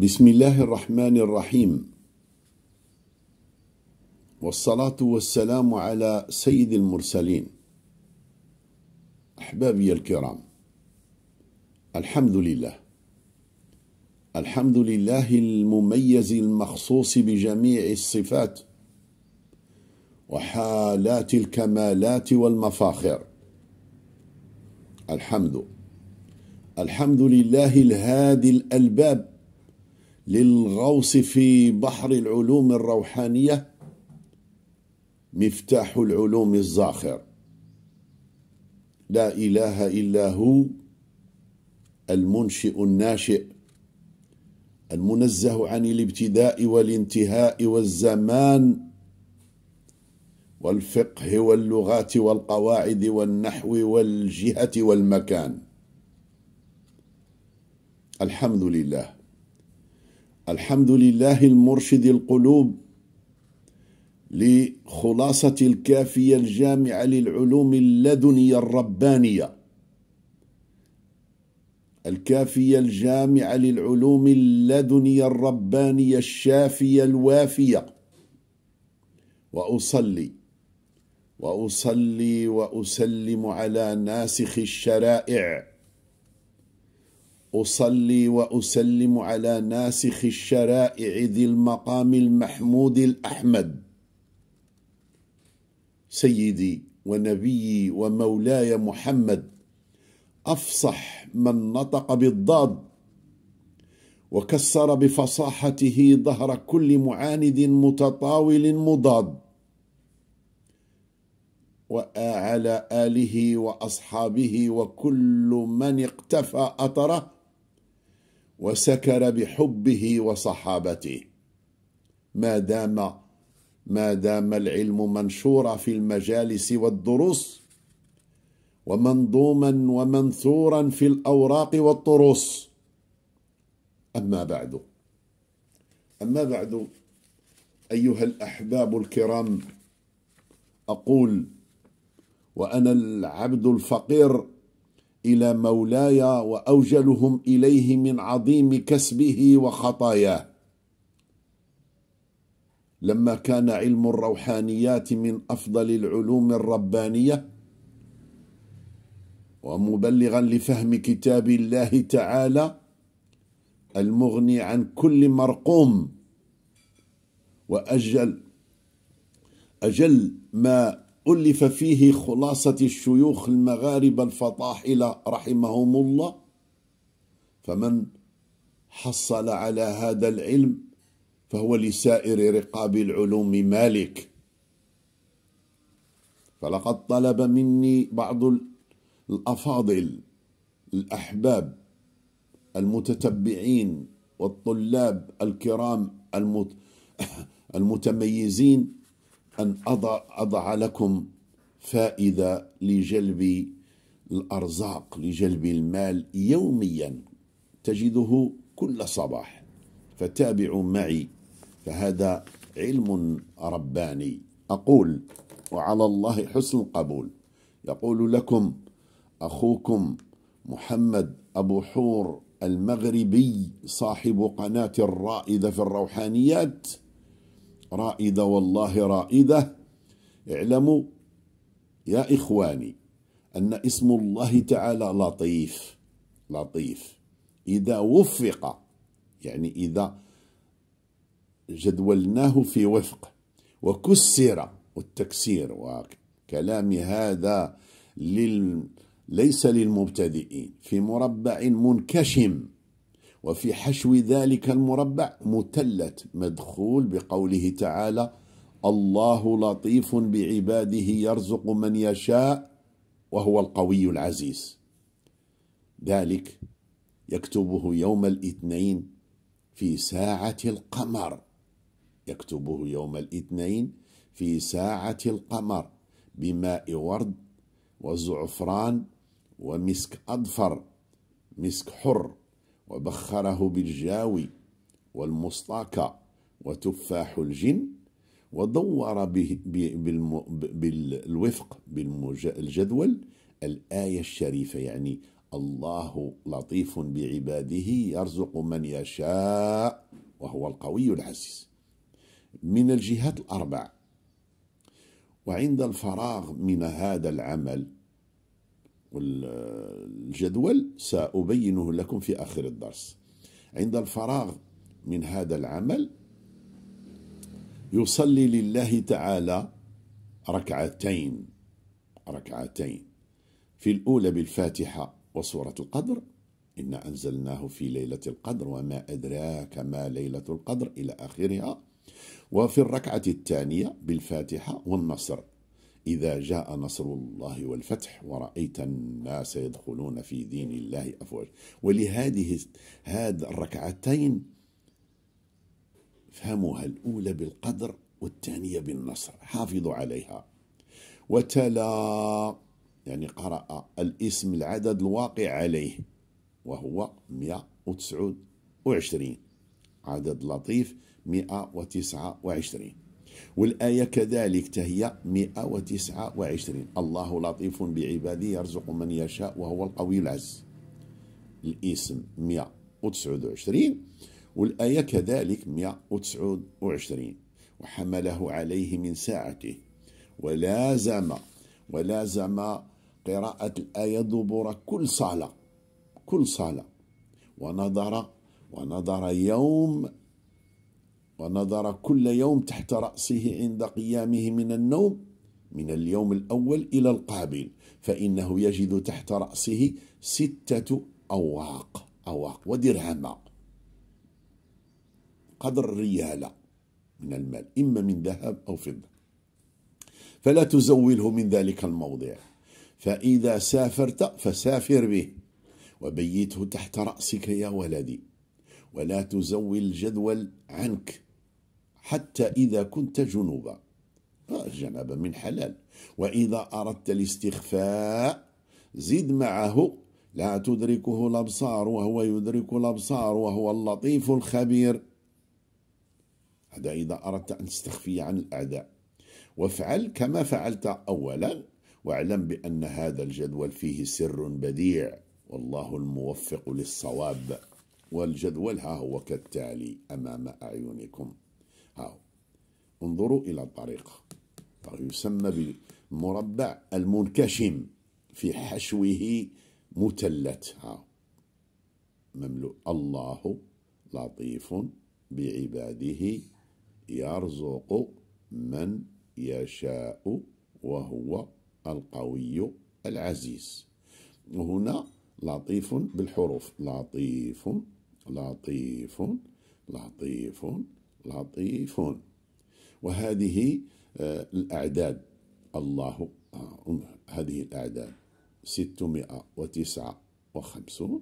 بسم الله الرحمن الرحيم والصلاة والسلام على سيد المرسلين أحبابي الكرام الحمد لله الحمد لله المميز المخصوص بجميع الصفات وحالات الكمالات والمفاخر الحمد الحمد لله الهادي الألباب للغوص في بحر العلوم الروحانية مفتاح العلوم الزاخر لا إله إلا هو المنشئ الناشئ المنزه عن الابتداء والانتهاء والزمان والفقه واللغات والقواعد والنحو والجهة والمكان الحمد لله الحمد لله المرشد القلوب لخلاصة الكافية الجامعة للعلوم اللدنية الربانية الكافية الجامعة للعلوم اللدنية الربانية الشافية الوافية وأصلي وأصلي وأسلم على ناسخ الشرائع أصلي وأسلم على ناسخ الشرائع ذي المقام المحمود الأحمد سيدي ونبيي ومولاي محمد أفصح من نطق بالضاد وكسر بفصاحته ظهر كل معاند متطاول مضاد وعلى آله وأصحابه وكل من اقتفى اطره وسكر بحبه وصحابته ما دام ما دام العلم منشورا في المجالس والدروس ومنظوما ومنثورا في الأوراق والطروس أما بعد أما بعد أيها الأحباب الكرام أقول وأنا العبد الفقير إلى مولاي وأوجلهم إليه من عظيم كسبه وخطاياه لما كان علم الروحانيات من أفضل العلوم الربانية ومبلغا لفهم كتاب الله تعالى المغني عن كل مرقوم وأجل أجل ما ألف فيه خلاصة الشيوخ المغاربة الفطاحلة رحمهم الله فمن حصل على هذا العلم فهو لسائر رقاب العلوم مالك فلقد طلب مني بعض الأفاضل الأحباب المتتبعين والطلاب الكرام المت... المتميزين أن أضع, أضع لكم فائدة لجلب الأرزاق لجلب المال يوميا تجده كل صباح فتابعوا معي فهذا علم رباني أقول وعلى الله حسن القبول يقول لكم أخوكم محمد أبو حور المغربي صاحب قناة الرائدة في الروحانيات رائدة والله رائدة اعلموا يا إخواني أن اسم الله تعالى لطيف لطيف إذا وفق يعني إذا جدولناه في وفق وكسر والتكسير وكلام هذا لل... ليس للمبتدئين في مربع منكشم وفي حشو ذلك المربع متلت مدخول بقوله تعالى الله لطيف بعباده يرزق من يشاء وهو القوي العزيز ذلك يكتبه يوم الاثنين في ساعة القمر يكتبه يوم الاثنين في ساعة القمر بماء ورد وزعفران ومسك أضفر مسك حر وبخره بالجاوي والمصطكى وتفاح الجن ودور به بالوفق بالجدول الآية الشريفة يعني الله لطيف بعباده يرزق من يشاء وهو القوي العزيز من الجهات الأربع وعند الفراغ من هذا العمل والجدول سأبينه لكم في آخر الدرس عند الفراغ من هذا العمل يصلي لله تعالى ركعتين ركعتين في الأولى بالفاتحة وسورة القدر إنا أنزلناه في ليلة القدر وما أدراك ما ليلة القدر إلى آخرها وفي الركعة الثانية بالفاتحة والنصر إذا جاء نصر الله والفتح ورأيت الناس يدخلون في دين الله أفواج ولهذه هذ الركعتين فهموها الأولى بالقدر والثانية بالنصر حافظوا عليها وتلا يعني قرأ الاسم العدد الواقع عليه وهو 129 عدد لطيف 129 والآية كذلك تهي 129 الله لطيف بعباده يرزق من يشاء وهو القوي العز الاسم 129 والآية كذلك 129 وحمله عليه من ساعته ولازم ولازم قراءة الآية دبر كل صلاة كل صلاة ونظر ونظر يوم ونظر كل يوم تحت رأسه عند قيامه من النوم من اليوم الأول إلى القابل فإنه يجد تحت رأسه ستة أواق أواق ودرهما قدر ريالة من المال إما من ذهب أو فضة فلا تزوله من ذلك الموضع فإذا سافرت فسافر به وبيته تحت رأسك يا ولدي ولا تزول الجدول عنك حتى إذا كنت جنوبا آه، الجنابة من حلال وإذا أردت الاستخفاء زد معه لا تدركه الأبصار وهو يدرك الأبصار وهو اللطيف الخبير هذا إذا أردت أن تستخفي عن الأعداء وافعل كما فعلت أولا واعلم بأن هذا الجدول فيه سر بديع والله الموفق للصواب والجدول ها هو كالتالي أمام أعينكم أو انظروا إلى الطريقة يسمى بمربع المنكشم في حشوه متلت مثلث مملوء الله لطيف بعباده يرزق من يشاء وهو القوي العزيز وهنا لطيف بالحروف لطيف لطيف لطيف لطيفون وهذه آه، الأعداد الله آه، هذه الأعداد ستمائة وتسعة وخمسون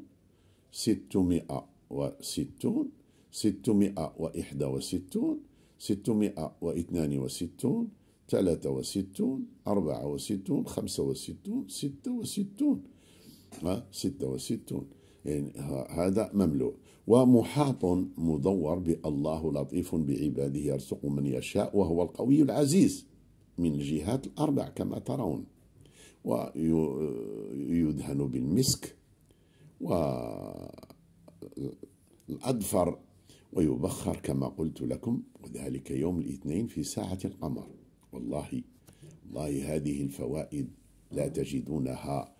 ستمائة وستون ستمائة وإحدى وستون ستمائة واثنان وستون ثلاثة وستون أربعة وستون خمسة وستون ستة وستون آه، ستة وستون يعني هذا مملوء ومحاط مدور بالله لطيف بعباده يرزق من يشاء وهو القوي العزيز من الجهات الأربع كما ترون ويدهن بالمسك والأدفر ويبخر كما قلت لكم وذلك يوم الاثنين في ساعة القمر والله والله هذه الفوائد لا تجدونها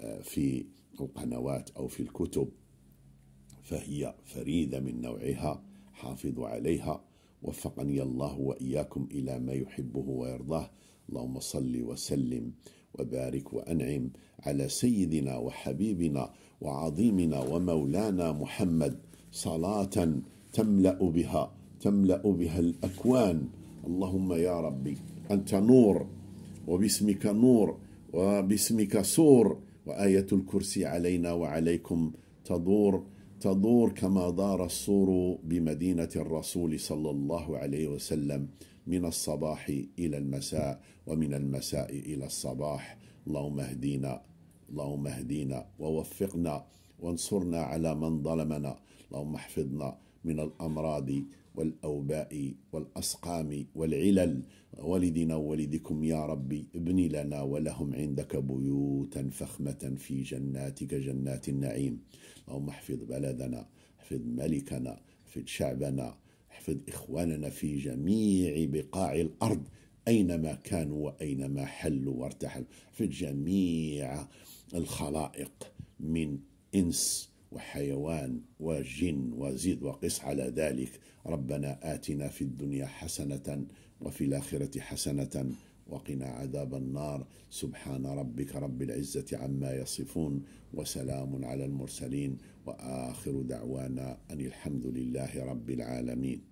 آه، في القنوات أو في الكتب فهي فريدة من نوعها حافظوا عليها وفقني الله وإياكم إلى ما يحبه ويرضاه اللهم صل وسلم وبارك وأنعم على سيدنا وحبيبنا وعظيمنا ومولانا محمد صلاة تملأ بها تملأ بها الأكوان اللهم يا ربي أنت نور وباسمك نور وباسمك سور وآية الكرسي علينا وعليكم تدور تدور كما دار الصور بمدينة الرسول صلى الله عليه وسلم من الصباح إلى المساء ومن المساء إلى الصباح اللهم اهدينا اللهم اهدينا ووفقنا وانصرنا على من ظلمنا اللهم احفظنا من الأمراض والأوباء والأسقام والعلل والدنا وولدكم يا ربي ابن لنا ولهم عندك بيوتا فخمة في جناتك جنات النعيم اللهم احفظ بلدنا احفظ ملكنا احفظ شعبنا احفظ إخواننا في جميع بقاع الأرض أينما كانوا وأينما حلوا وارتحلوا في جميع الخلائق من إنس وحيوان وجن وزيد وقس على ذلك ربنا آتنا في الدنيا حسنة وفي الآخرة حسنة وقنا عذاب النار سبحان ربك رب العزة عما يصفون وسلام على المرسلين وآخر دعوانا أن الحمد لله رب العالمين